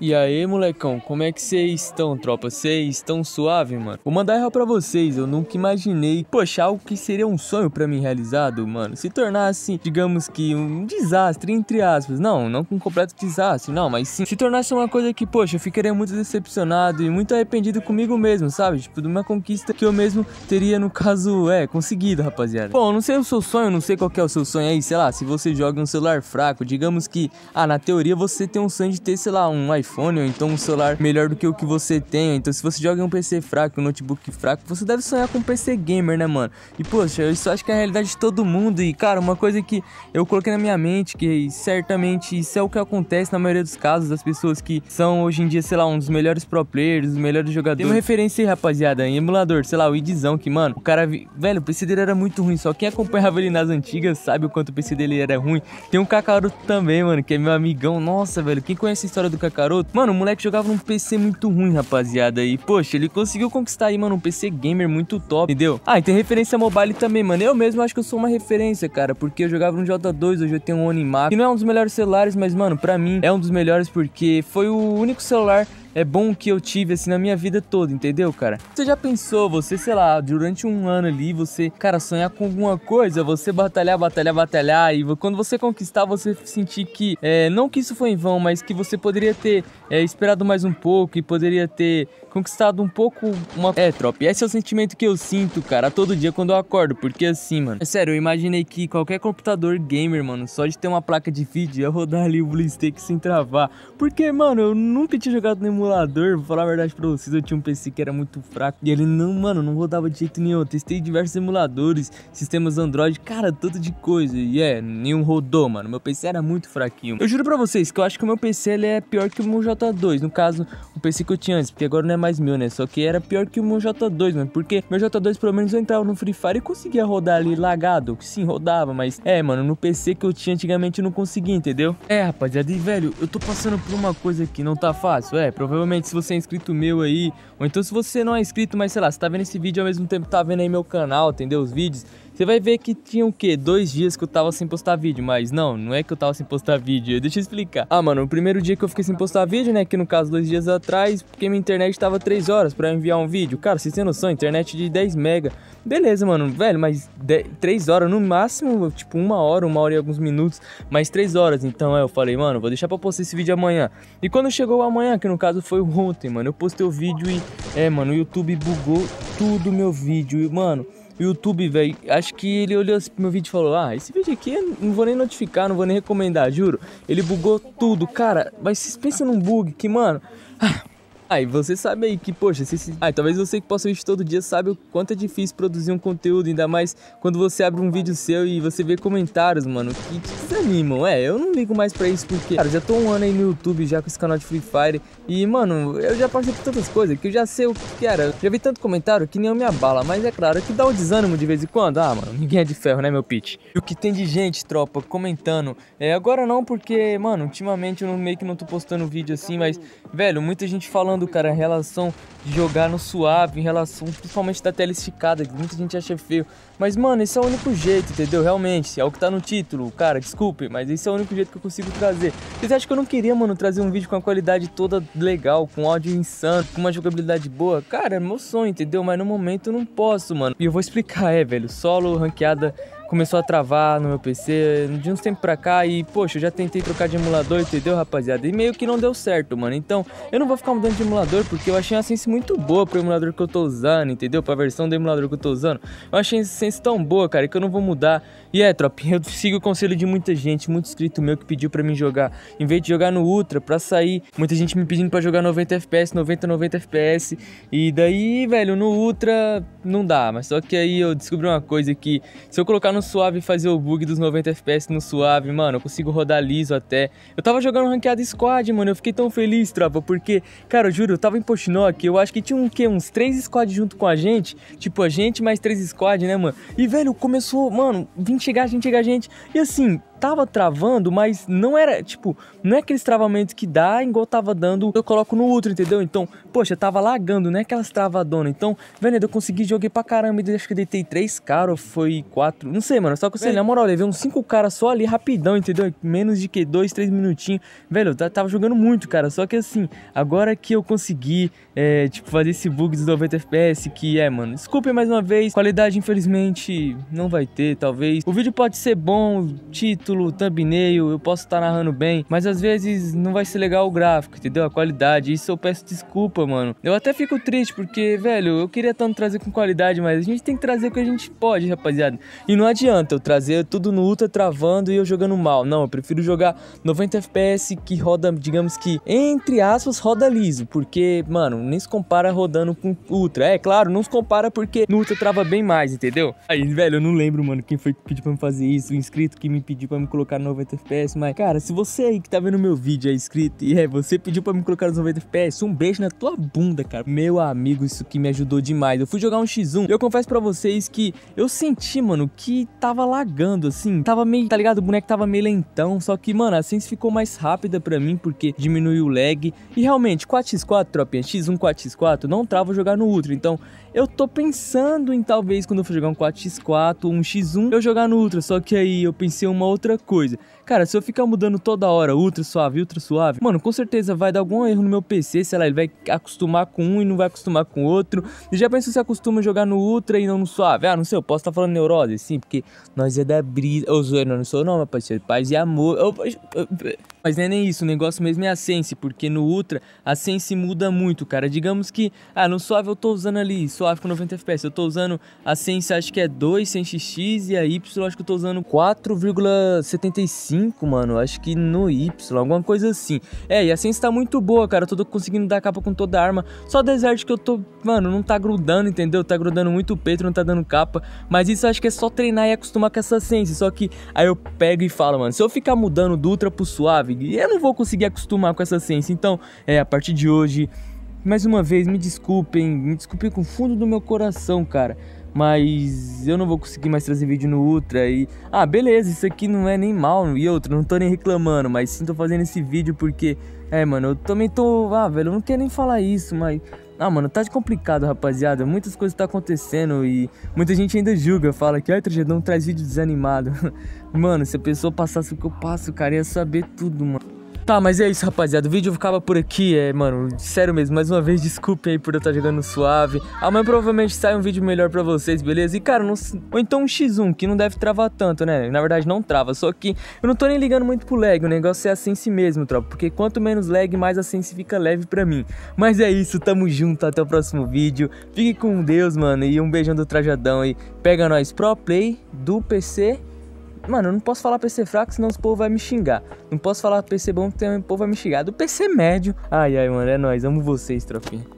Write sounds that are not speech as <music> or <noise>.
E aí, molecão, como é que vocês estão, tropa? Vocês estão suave, mano? Vou mandar real pra vocês, eu nunca imaginei, poxa, algo que seria um sonho para mim realizado, mano. Se tornasse, assim, digamos que, um desastre, entre aspas. Não, não um completo desastre, não, mas sim. Se tornasse uma coisa que, poxa, eu ficaria muito decepcionado e muito arrependido comigo mesmo, sabe? Tipo, de uma conquista que eu mesmo teria, no caso, é, conseguido, rapaziada. Bom, não sei o seu sonho, não sei qual é o seu sonho aí, sei lá, se você joga um celular fraco, digamos que, ah, na teoria você tem um sonho de ter, sei lá, um iPhone iPhone ou então um celular melhor do que o que você tem. Então, se você joga em um PC fraco, um notebook fraco, você deve sonhar com um PC gamer, né, mano? E poxa, eu só acho que é a realidade de todo mundo. E cara, uma coisa que eu coloquei na minha mente, que certamente isso é o que acontece na maioria dos casos das pessoas que são hoje em dia, sei lá, um dos melhores pro players, os melhores jogadores. Tem uma referência aí, rapaziada, em emulador, sei lá, o Idzão, que mano, o cara, vi... velho, o PC dele era muito ruim. Só quem acompanhava ele nas antigas sabe o quanto o PC dele era ruim. Tem um Kakaroto também, mano, que é meu amigão. Nossa, velho, quem conhece a história do Kakaroto? garoto. Mano, o moleque jogava num PC muito ruim, rapaziada. E, poxa, ele conseguiu conquistar aí, mano, um PC gamer muito top, entendeu? Ah, e tem referência mobile também, mano. Eu mesmo acho que eu sou uma referência, cara, porque eu jogava no J2, hoje eu tenho um Max, que não é um dos melhores celulares, mas, mano, pra mim é um dos melhores porque foi o único celular é bom que eu tive, assim, na minha vida toda, entendeu, cara? Você já pensou, você, sei lá, durante um ano ali, você, cara, sonhar com alguma coisa, você batalhar, batalhar, batalhar, e quando você conquistar, você sentir que, é, não que isso foi em vão, mas que você poderia ter é, esperado mais um pouco e poderia ter conquistado um pouco uma. É, tropa, esse é o sentimento que eu sinto, cara, todo dia quando eu acordo, porque assim, mano, é sério, eu imaginei que qualquer computador gamer, mano, só de ter uma placa de vídeo ia rodar ali o Blue Steak sem travar, porque, mano, eu nunca tinha jogado nenhum emulador, vou falar a verdade pra vocês, eu tinha um PC que era muito fraco. E ele, não, mano, não rodava de jeito nenhum. Eu testei diversos emuladores, sistemas Android, cara, tanto de coisa. E é, nenhum rodou, mano. Meu PC era muito fraquinho. Eu juro pra vocês que eu acho que o meu PC ele é pior que o meu J2. No caso, o PC que eu tinha antes, porque agora não é mais meu, né? Só que era pior que o meu J2, mano. Porque meu J2, pelo menos, eu entrava no Free Fire e conseguia rodar ali lagado. Sim, rodava, mas é, mano, no PC que eu tinha antigamente eu não conseguia, entendeu? É, rapaziada, e velho, eu tô passando por uma coisa que não tá fácil, é, Provavelmente se você é inscrito meu aí, ou então se você não é inscrito, mas sei lá, você tá vendo esse vídeo ao mesmo tempo tá vendo aí meu canal, entendeu? Os vídeos, você vai ver que tinha o quê? Dois dias que eu tava sem postar vídeo, mas não, não é que eu tava sem postar vídeo, <laughs> deixa eu explicar. Ah, mano, o primeiro dia que eu fiquei sem postar vídeo, né, que no caso dois dias atrás, porque minha internet tava 3 horas pra enviar um vídeo. Cara, vocês têm noção, internet de 10 mega. Beleza, mano, velho, mas três 3 horas no máximo, tipo uma hora, uma hora e alguns minutos, mas 3 horas. Então, é, eu falei, mano, vou deixar pra postar esse vídeo amanhã. E quando chegou amanhã, que no caso foi ontem, mano, eu postei o vídeo e, é, mano, o YouTube bugou tudo meu vídeo, e, mano... YouTube, velho, acho que ele olhou assim meu vídeo e falou: Ah, esse vídeo aqui não vou nem notificar, não vou nem recomendar, juro. Ele bugou tudo, cara. Mas vocês pensam num bug que, mano. Ah, ah, e você sabe aí que, poxa, se... ah, talvez você que possa vídeo todo dia sabe o quanto é difícil produzir um conteúdo, ainda mais quando você abre um vídeo seu e você vê comentários, mano, que te desanimam. É, eu não ligo mais pra isso porque, cara, já tô um ano aí no YouTube já com esse canal de Free Fire e, mano, eu já passei por tantas coisas que eu já sei o que era. Já vi tanto comentário que nem eu me abala, mas é claro que dá um desânimo de vez em quando. Ah, mano, ninguém é de ferro, né, meu pitch? E o que tem de gente, tropa, comentando? É, agora não porque, mano, ultimamente eu meio que não tô postando vídeo assim, mas, velho, muita gente falando falando, cara, em relação de jogar no suave, em relação principalmente da esticada que muita gente acha feio. Mas, mano, esse é o único jeito, entendeu? Realmente, é o que tá no título, cara, desculpe, mas esse é o único jeito que eu consigo trazer. Vocês acham que eu não queria, mano, trazer um vídeo com a qualidade toda legal, com áudio insano, com uma jogabilidade boa? Cara, é meu sonho, entendeu? Mas no momento eu não posso, mano. E eu vou explicar, é, velho, solo, ranqueada começou a travar no meu PC de uns tempos pra cá e, poxa, eu já tentei trocar de emulador, entendeu, rapaziada? E meio que não deu certo, mano. Então, eu não vou ficar mudando de emulador porque eu achei uma essência muito boa pro emulador que eu tô usando, entendeu? Pra versão do emulador que eu tô usando. Eu achei essa essência tão boa, cara, que eu não vou mudar. E é, tropinha, <laughs> eu sigo o conselho de muita gente, muito inscrito meu que pediu pra mim jogar. Em vez de jogar no Ultra, pra sair, muita gente me pedindo pra jogar 90 FPS, 90, 90 FPS. E daí, velho, no Ultra não dá. Mas só que aí eu descobri uma coisa que se eu colocar no no suave fazer o bug dos 90 FPS no suave, mano. Eu consigo rodar liso até. Eu tava jogando ranqueado squad, mano. Eu fiquei tão feliz, tropa, porque, cara, eu juro, eu tava em Postinock. Eu acho que tinha um quê? Uns três squad junto com a gente. Tipo, a gente mais três squad, né, mano? E, velho, começou, mano, vim chegar, gente, chegar, gente. E assim, tava travando, mas não era, tipo, não é aqueles travamentos que dá igual tava dando, eu coloco no outro, entendeu? Então, poxa, tava lagando, né? Aquelas travadonas. Então, velho, eu consegui, joguei pra caramba, acho que eu deitei três caras, ou foi quatro, não sei, mano. Só que assim, eu sei, na moral, levei uns cinco caras só ali rapidão, entendeu? Menos de que dois, três minutinhos. Velho, eu tava jogando muito, cara. Só que assim, agora que eu consegui, é, tipo, fazer esse bug dos 90 FPS, que é, mano, desculpe mais uma vez, qualidade infelizmente não vai ter, talvez. O vídeo pode ser bom, título título, thumbnail, eu posso estar tá narrando bem, mas às vezes não vai ser legal o gráfico, entendeu? A qualidade. Isso eu peço desculpa, mano. Eu até fico triste porque, velho, eu queria tanto trazer com qualidade, mas a gente tem que trazer o que a gente pode, rapaziada. E não adianta eu trazer tudo no ultra travando e eu jogando mal. Não, eu prefiro jogar 90 FPS que roda, digamos que, entre aspas, roda liso, porque, mano, nem se compara rodando com ultra. É claro, não se compara porque no ultra trava bem mais, entendeu? Aí, velho, eu não lembro, mano, quem foi que pediu pra me fazer isso, o inscrito que me pediu pra pra me colocar 90 FPS, mas, cara, se você aí que tá vendo meu vídeo é inscrito e é você pediu pra me colocar nos 90 FPS, um beijo na tua bunda, cara. Meu amigo, isso que me ajudou demais. Eu fui jogar um X1 e eu confesso pra vocês que eu senti, mano, que tava lagando, assim. Tava meio, tá ligado? O boneco tava meio lentão, só que, mano, a Sense ficou mais rápida pra mim porque diminuiu o lag. E realmente, 4x4, tropinha, X1, 4x4, não trava jogar no Ultra, então eu tô pensando em talvez quando eu for jogar um 4x4 ou um x1, eu jogar no Ultra, só que aí eu pensei uma outra coisa. Cara, se eu ficar mudando toda hora, ultra suave, ultra suave, mano, com certeza vai dar algum erro no meu PC, sei lá, ele vai acostumar com um e não vai acostumar com outro. E já pensa se acostuma a jogar no ultra e não no suave. Ah, não sei, eu posso estar tá falando neurose, sim, porque nós é da brisa. Eu zoeiro, não sou não, meu parceiro, paz e amor. Eu... Mas não é nem isso, o negócio mesmo é a sense, porque no ultra a sense muda muito, cara. Digamos que, ah, no suave eu tô usando ali, suave com 90 fps, eu tô usando a sense acho que é 2, 100 x e a y acho que eu tô usando 4,75 5, mano. Acho que no Y, alguma coisa assim. É, e a ciência tá muito boa, cara. Eu tô conseguindo dar capa com toda a arma. Só deserto que eu tô, mano, não tá grudando, entendeu? Tá grudando muito o peito, não tá dando capa. Mas isso acho que é só treinar e acostumar com essa ciência. Só que aí eu pego e falo, mano, se eu ficar mudando do ultra pro suave, eu não vou conseguir acostumar com essa ciência. Então, é, a partir de hoje. Mais uma vez, me desculpem, me desculpem com o fundo do meu coração, cara mas eu não vou conseguir mais trazer vídeo no Ultra e ah, beleza, isso aqui não é nem mal e outro, não tô nem reclamando, mas sim tô fazendo esse vídeo porque é, mano, eu também tô, ah, velho, eu não quero nem falar isso, mas ah, mano, tá complicado, rapaziada. Muitas coisas tá acontecendo e muita gente ainda julga, fala que ai, Tragedão traz vídeo desanimado. <laughs> mano, se a pessoa passasse o que eu passo, cara, ia saber tudo, mano. Tá, mas é isso, rapaziada. O vídeo ficava por aqui, é, mano, sério mesmo. Mais uma vez, desculpem aí por eu estar tá jogando suave. Amanhã provavelmente sai um vídeo melhor pra vocês, beleza? E, cara, não... ou então um X1, que não deve travar tanto, né? Na verdade, não trava, só que eu não tô nem ligando muito pro lag, o negócio é assim si mesmo, tropa. Porque quanto menos lag, mais a assim sense fica leve pra mim. Mas é isso, tamo junto, até o próximo vídeo. Fique com Deus, mano, e um beijão do Trajadão e pega nós Pro Play do PC Mano, eu não posso falar PC fraco, senão o povo vai me xingar. Não posso falar PC bom, que o povo vai me xingar. Do PC médio. Ai, ai, mano, é nóis. Amo vocês, tropinha.